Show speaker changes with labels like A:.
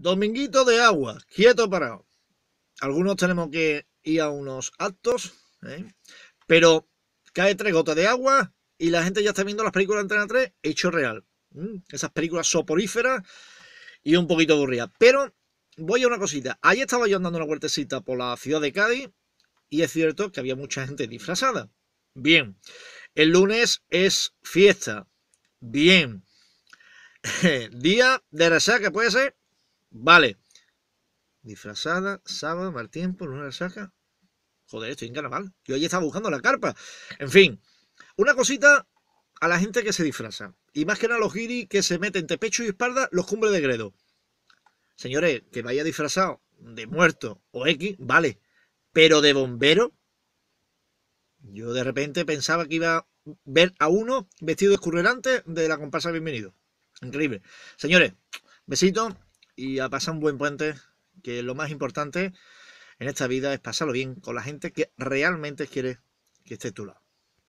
A: Dominguito de agua, quieto parado. Algunos tenemos que ir a unos actos, ¿eh? pero cae tres gotas de agua y la gente ya está viendo las películas de Antena 3 hecho real. Esas películas soporíferas y un poquito aburridas. Pero voy a una cosita. Ayer estaba yo andando una huertecita por la ciudad de Cádiz y es cierto que había mucha gente disfrazada. Bien. El lunes es fiesta. Bien. Día de resaca, ¿puede ser? Vale. Disfrazada, Saba, tiempo por una saca. Joder, estoy en carnaval. Yo hoy estaba buscando la carpa. En fin, una cosita a la gente que se disfraza. Y más que nada a los giri que se meten entre pecho y espalda los cumbres de Gredo. Señores, que vaya disfrazado de muerto o X, vale. Pero de bombero. Yo de repente pensaba que iba a ver a uno vestido de escurrerante de la comparsa Bienvenido. Increíble. Señores, besitos y a pasar un buen puente, que lo más importante en esta vida es pasarlo bien con la gente que realmente quiere que esté a tu lado.